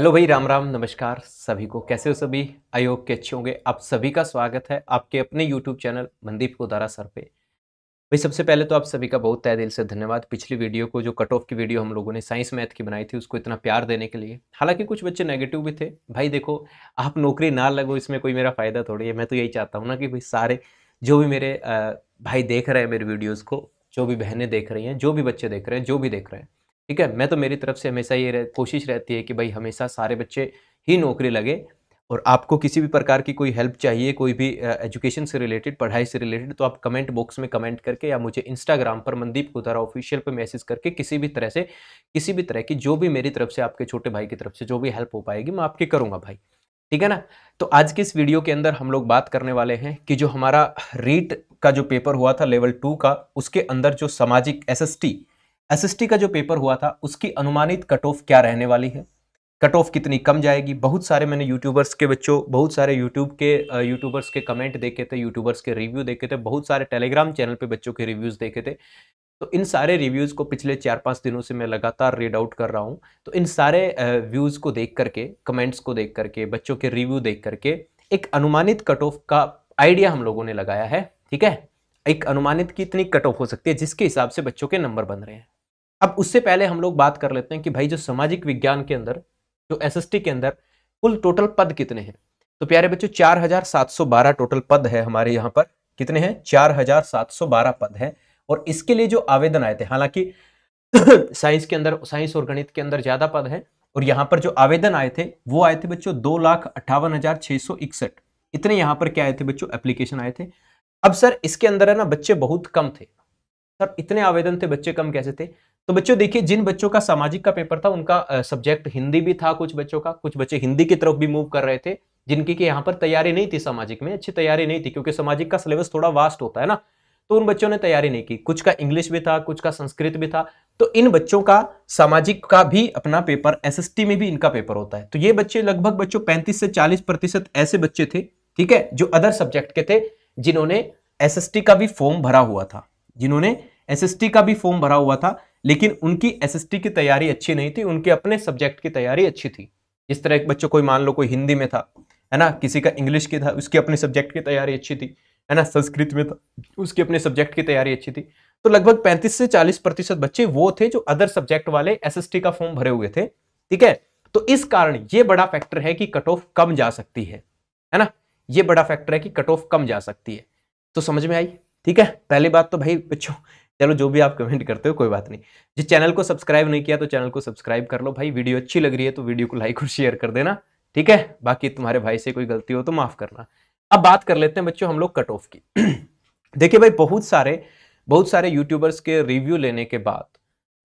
hello भाई राम राम नमस्कार सभी को कैसे हो सभी आयोग के अच्छे होंगे आप सभी का स्वागत है आपके अपने YouTube channel Mandeep Kodara sir पे भाई सबसे पहले तो आप सभी का बहुत तय दिल से धन्यवाद पिछली वीडियो को जो कट ऑफ की वीडियो हम लोगों ने साइंस मैथ की बनाई थी उसको इतना प्यार देने के लिए हालांकि कुछ बच्चे नेगेटिव भी थे भाई देखो आप नौकरी ना लगो इसमें कोई मेरा फ़ायदा थोड़ी है मैं तो यही चाहता हूँ ना कि भाई सारे जो भी मेरे भाई देख रहे हैं मेरे वीडियोज़ को जो भी बहनें देख रही हैं जो भी बच्चे देख रहे हैं जो भी देख रहे हैं ठीक है मैं तो मेरी तरफ से हमेशा ये रह, कोशिश रहती है कि भाई हमेशा सारे बच्चे ही नौकरी लगे और आपको किसी भी प्रकार की कोई हेल्प चाहिए कोई भी एजुकेशन से रिलेटेड पढ़ाई से रिलेटेड तो आप कमेंट बॉक्स में कमेंट करके या मुझे इंस्टाग्राम पर मनदीप कुतारा ऑफिशियल पर मैसेज करके किसी भी तरह से किसी भी तरह की जो भी मेरी तरफ से आपके छोटे भाई की तरफ से जो भी हेल्प हो पाएगी मैं आपकी करूँगा भाई ठीक है ना तो आज की इस वीडियो के अंदर हम लोग बात करने वाले हैं कि जो हमारा रीट का जो पेपर हुआ था लेवल टू का उसके अंदर जो सामाजिक एस एसएसटी का जो पेपर हुआ था उसकी अनुमानित कट ऑफ क्या रहने वाली है कट ऑफ कितनी कम जाएगी बहुत सारे मैंने यूट्यूबर्स के बच्चों बहुत सारे यूट्यूब के यूट्यूबर्स के कमेंट देखे थे यूट्यूबर्स के रिव्यू देखे थे बहुत सारे टेलीग्राम चैनल पे बच्चों के रिव्यूज़ देखे थे तो इन सारे रिव्यूज़ को पिछले चार पाँच दिनों से मैं लगातार रीड आउट कर रहा हूँ तो इन सारे व्यूज़ को देख करके कमेंट्स को देख करके बच्चों के रिव्यू देख करके एक अनुमानित कट ऑफ का आइडिया हम लोगों ने लगाया है ठीक है एक अनुमानित कितनी कट ऑफ हो सकती है जिसके हिसाब से बच्चों के नंबर बन रहे हैं अब उससे पहले हम लोग बात कर लेते हैं कि भाई जो सामाजिक विज्ञान के अंदर जो एसएसटी के अंदर कुल टोटल पद कितने हैं तो प्यारे बच्चों 4712 टोटल पद है हमारे यहाँ पर कितने हैं 4712 पद है और इसके लिए जो आवेदन आए थे हालांकि साइंस के अंदर साइंस और गणित के अंदर ज्यादा पद है और यहाँ पर जो आवेदन आए थे वो आए थे बच्चों दो लाख अट्ठावन हजार छह सौ इकसठ इतने यहाँ पर क्या आए थे बच्चों एप्लीकेशन आए थे अब सर इसके अंदर है ना बच्चे बहुत कम थे सर इतने आवेदन थे बच्चे कम कैसे थे तो बच्चों देखिए जिन बच्चों का सामाजिक का पेपर था उनका सब्जेक्ट हिंदी भी था कुछ बच्चों का कुछ बच्चे हिंदी की तरफ भी मूव कर रहे थे जिनकी कि यहाँ पर तैयारी नहीं थी सामाजिक में अच्छी तैयारी नहीं थी क्योंकि सामाजिक का सिलेबस थोड़ा वास्ट होता है ना तो उन बच्चों ने तैयारी नहीं की कुछ का इंग्लिश भी था कुछ का संस्कृत भी था तो इन बच्चों का सामाजिक का भी अपना पेपर एस में भी इनका पेपर होता है तो ये बच्चे लगभग बच्चों पैंतीस से चालीस प्रतिशत ऐसे बच्चे थे ठीक है जो अदर सब्जेक्ट के थे जिन्होंने एस का भी फॉर्म भरा हुआ था जिन्होंने एस का भी फॉर्म भरा हुआ था लेकिन उनकी एसएसटी की तैयारी अच्छी नहीं थी उनके अपने सब्जेक्ट की तैयारी अच्छी थी इस तरह एक बच्चों कोई मान लो कोई हिंदी में था है ना किसी का इंग्लिश की था उसके अपने सब्जेक्ट की तैयारी अच्छी थी है ना संस्कृत में था उसके अपने सब्जेक्ट की तैयारी अच्छी थी तो लगभग 35 से 40 प्रतिशत बच्चे वो थे जो अदर सब्जेक्ट वाले एस का फॉर्म भरे हुए थे ठीक है तो इस कारण ये बड़ा फैक्टर है कि कट ऑफ कम जा सकती है है ना ये बड़ा फैक्टर है कि कट ऑफ कम जा सकती है तो समझ में आई ठीक है पहली बात तो भाई बच्चों चलो जो भी आप कमेंट करते हो कोई बात नहीं जिस चैनल को सब्सक्राइब नहीं किया तो चैनल को सब्सक्राइब कर लो भाई वीडियो अच्छी लग रही है तो वीडियो को लाइक और शेयर कर देना ठीक है बाकी तुम्हारे भाई से कोई गलती हो तो माफ़ करना अब बात कर लेते हैं बच्चों हम लोग कट ऑफ की देखिए भाई बहुत सारे बहुत सारे यूट्यूबर्स के रिव्यू लेने के बाद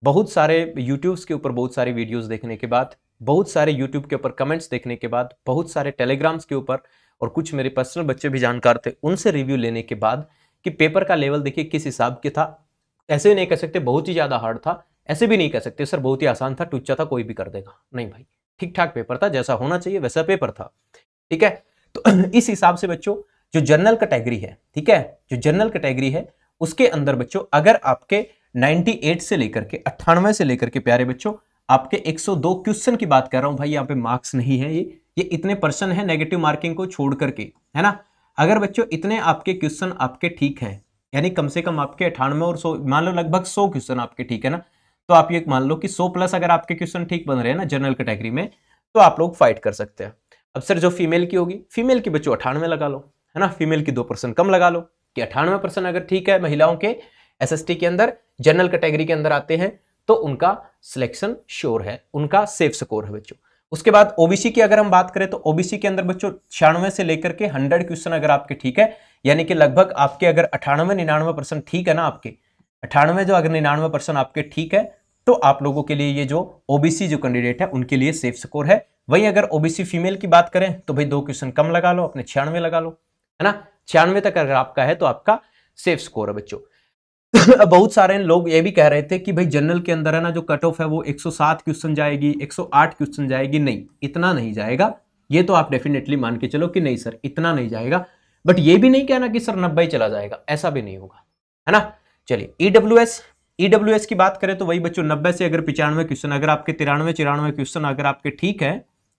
बहुत सारे यूट्यूब्स के ऊपर बहुत सारे वीडियोस देखने के बाद बहुत सारे यूट्यूब के ऊपर कमेंट्स देखने के बाद बहुत सारे टेलीग्राम्स के ऊपर और कुछ मेरे पर्सनल बच्चे भी जानकार थे उनसे रिव्यू लेने के बाद कि पेपर का लेवल देखिए किस हिसाब के था ऐसे नहीं कह सकते बहुत ही ज़्यादा हार्ड था ऐसे भी नहीं कह सकते सर बहुत ही आसान था टुच्चा था कोई भी कर देगा नहीं भाई ठीक ठाक पेपर था जैसा होना चाहिए वैसा पेपर था ठीक है तो इस हिसाब से बच्चों जो जनरल कैटेगरी है ठीक है जो जनरल कैटेगरी है उसके अंदर बच्चों अगर आपके 98 से लेकर के अट्ठानवे से लेकर के प्यारे बच्चों आपके 102 क्वेश्चन की बात कर रहा हूं भाई यहाँ पे मार्क्स नहीं है ये ये इतने पर्सन है नेगेटिव मार्किंग को छोड़ करके है ना अगर बच्चों इतने आपके क्वेश्चन आपके ठीक हैं यानी कम से कम आपके अठानवे और सौ मान लो लगभग सौ क्वेश्चन आपके ठीक है ना तो आप ये मान लो कि सौ प्लस अगर आपके क्वेश्चन ठीक बन रहे हैं ना जनरल कैटेगरी में तो आप लोग फाइट कर सकते हैं अब सर जो फीमेल की होगी फीमेल की बच्चों अठानवे लगा लो है ना फीमेल की दो परसेंट कम लगा लो कि अठानवे परसेंट अगर ठीक है महिलाओं के एसएसटी के अंदर जनरल कैटेगरी के अंदर आते हैं तो उनका सिलेक्शन श्योर है उनका सेफ स्कोर है बच्चों उसके बाद ओबीसी की अगर हम बात करें तो ओबीसी के अंदर बच्चों छियानवे से लेकर के हंड्रेड क्वेश्चन अगर आपके ठीक है यानी कि लगभग आपके अगर अठानवे निन्यानवे परसेंट ठीक है ना आपके अठानवे जो अगर निन्यानवे परसेंट आपके ठीक है तो आप लोगों के लिए ये जो ओबीसी जो कैंडिडेट है उनके लिए सेफ स्कोर है वहीं अगर ओबीसी फीमेल की बात करें तो भाई दो क्वेश्चन कम लगा लो अपने छियानवे लगा लो है ना छियानवे तक अगर आपका है तो आपका सेफ स्कोर है बच्चों बहुत सारे लोग ये भी कह रहे थे कि भाई जनरल के अंदर है ना जो कट ऑफ है वो 107 क्वेश्चन जाएगी 108 क्वेश्चन जाएगी नहीं इतना नहीं जाएगा ये तो आप डेफिनेटली मान के चलो कि नहीं सर इतना नहीं जाएगा बट ये भी नहीं कहना कि सर नब्बे चला जाएगा ऐसा भी नहीं होगा है ना चलिए ईडब्ल्यू एस ईडब्ल्यू एस की बात करें तो वही बच्चों नब्बे से अगर पिचानवे क्वेश्चन अगर आपके तिरानवे चिरानवे क्वेश्चन अगर आपके ठीक है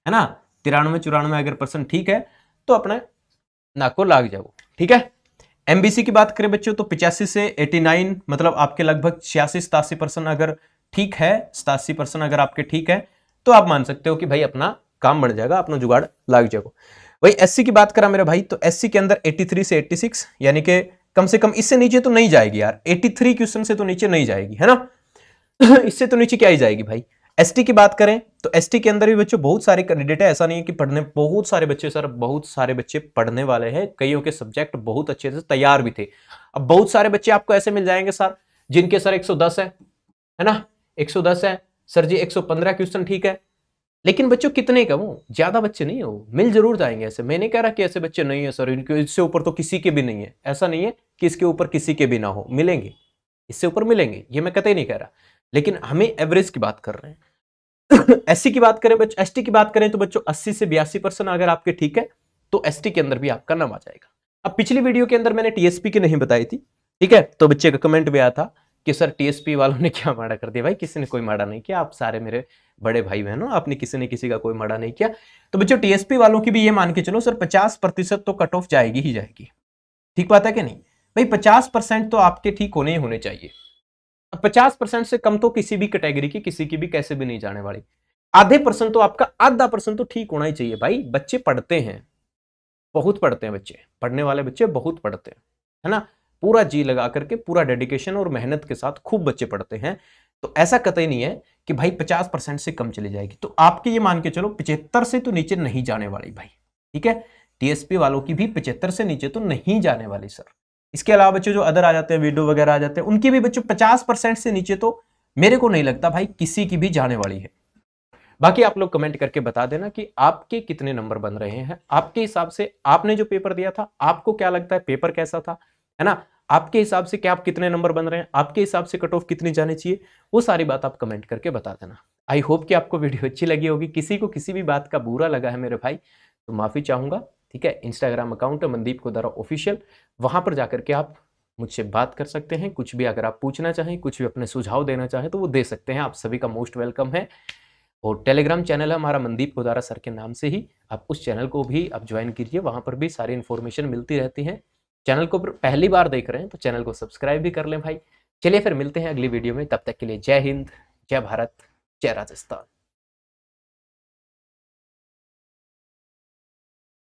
है ना तिरानवे चौरानवे अगर पर्सन ठीक है तो अपने नाक को लाग जाओ ठीक है एमबीसी की बात करें बच्चों तो पिचासी से 89 मतलब आपके लगभग छियासी सतासी परसेंट अगर ठीक है सतासी परसेंट अगर आपके ठीक है तो आप मान सकते हो कि भाई अपना काम बढ़ जाएगा अपना जुगाड़ लाग जाएगा वही एससी की बात करा मेरे भाई तो एससी के अंदर 83 से 86 यानी कि कम से कम इससे नीचे तो नहीं जाएगी यार 83 क्वेश्चन से तो नीचे नहीं जाएगी है ना इससे तो नीचे क्या ही जाएगी भाई एसटी की बात करें तो एसटी के अंदर भी बच्चों बहुत सारे कैंडिडेट है ऐसा नहीं है कि पढ़ने बहुत सारे बच्चे सर बहुत सारे बच्चे पढ़ने वाले हैं कईयों के सब्जेक्ट बहुत अच्छे से तैयार भी थे अब बहुत सारे बच्चे आपको ऐसे मिल जाएंगे सर जिनके सर 110 है है ना 110 है सर जी 115 क्वेश्चन ठीक है लेकिन बच्चों कितने का वो ज्यादा बच्चे नहीं है वो मिल जरूर जाएंगे ऐसे मैंने कह रहा कि ऐसे बच्चे नहीं है सर इनके इससे ऊपर तो किसी के भी नहीं है ऐसा नहीं है कि इसके ऊपर किसी के भी ना हो मिलेंगे इससे ऊपर मिलेंगे ये मैं कतई नहीं कह रहा लेकिन हमें एवरेज की बात कर रहे हैं एस की बात करें बच्चों एस की बात करें तो बच्चों अस्सी से बयासी परसेंट अगर आपके ठीक है तो एस के अंदर भी आपका नाम आ जाएगा अब पिछली वीडियो के अंदर मैंने टीएसपी की नहीं बताई थी ठीक है तो बच्चे का कमेंट भी आया था कि सर टीएसपी वालों ने क्या माड़ा कर दिया भाई किसी ने कोई माड़ा नहीं किया आप सारे मेरे बड़े भाई बहनों आपने किसी ने किसी का कोई माड़ा नहीं किया तो बच्चों टीएसपी वालों की भी ये मान के चलो सर पचास प्रतिशत तो कट ऑफ जाएगी ही जाएगी ठीक बात है कि नहीं भाई पचास परसेंट तो आपके ठीक होने ही होने चाहिए पचास परसेंट से कम तो किसी भी कैटेगरी की किसी की भी कैसे भी नहीं जाने वाली आधे परसेंट तो आपका आधा परसेंट तो ठीक होना ही चाहिए भाई बच्चे पढ़ते हैं बहुत पढ़ते हैं बच्चे पढ़ने वाले बच्चे बहुत पढ़ते हैं है ना पूरा जी लगा करके पूरा डेडिकेशन और मेहनत के साथ खूब बच्चे पढ़ते हैं तो ऐसा कतई नहीं है कि भाई पचास परसेंट से कम चली जाएगी तो आपके ये मान के चलो पिछहत्तर से तो नीचे नहीं जाने वाली भाई ठीक है टीएसपी वालों की भी पिचहत्तर से नीचे तो नहीं जाने वाली सर इसके अलावा बच्चे जो अदर आ जाते हैं वीडियो वगैरह आ जाते हैं उनकी भी बच्चों पचास परसेंट से नीचे तो मेरे को नहीं लगता भाई किसी की भी जाने वाली है बाकी आप लोग कमेंट करके बता देना कि आपके कितने नंबर बन रहे हैं आपके हिसाब से आपने जो पेपर दिया था आपको क्या लगता है पेपर कैसा था है ना आपके हिसाब से क्या आप कितने नंबर बन रहे हैं आपके हिसाब से कट ऑफ कितनी जानी चाहिए वो सारी बात आप कमेंट करके बता देना आई होप कि आपको वीडियो अच्छी लगी होगी किसी को किसी भी बात का बुरा लगा है मेरे भाई तो माफ़ी चाहूंगा ठीक है Instagram account Mandeep Kodara official वहाँ पर जाकर के आप मुझसे बात कर सकते हैं कुछ भी अगर आप पूछना चाहें कुछ भी अपने सुझाव देना चाहें तो वो दे सकते हैं आप सभी का मोस्ट वेलकम है और टेलीग्राम चैनल है हमारा मनदीप कोदारा सर के नाम से ही आप उस चैनल को भी आप ज्वाइन कीजिए वहाँ पर भी सारी इन्फॉर्मेशन मिलती रहती है चैनल को पहली बार देख रहे हैं तो चैनल को सब्सक्राइब भी कर लें भाई चलिए फिर मिलते हैं अगली वीडियो में तब तक के लिए जय हिंद जय भारत जय राजस्थान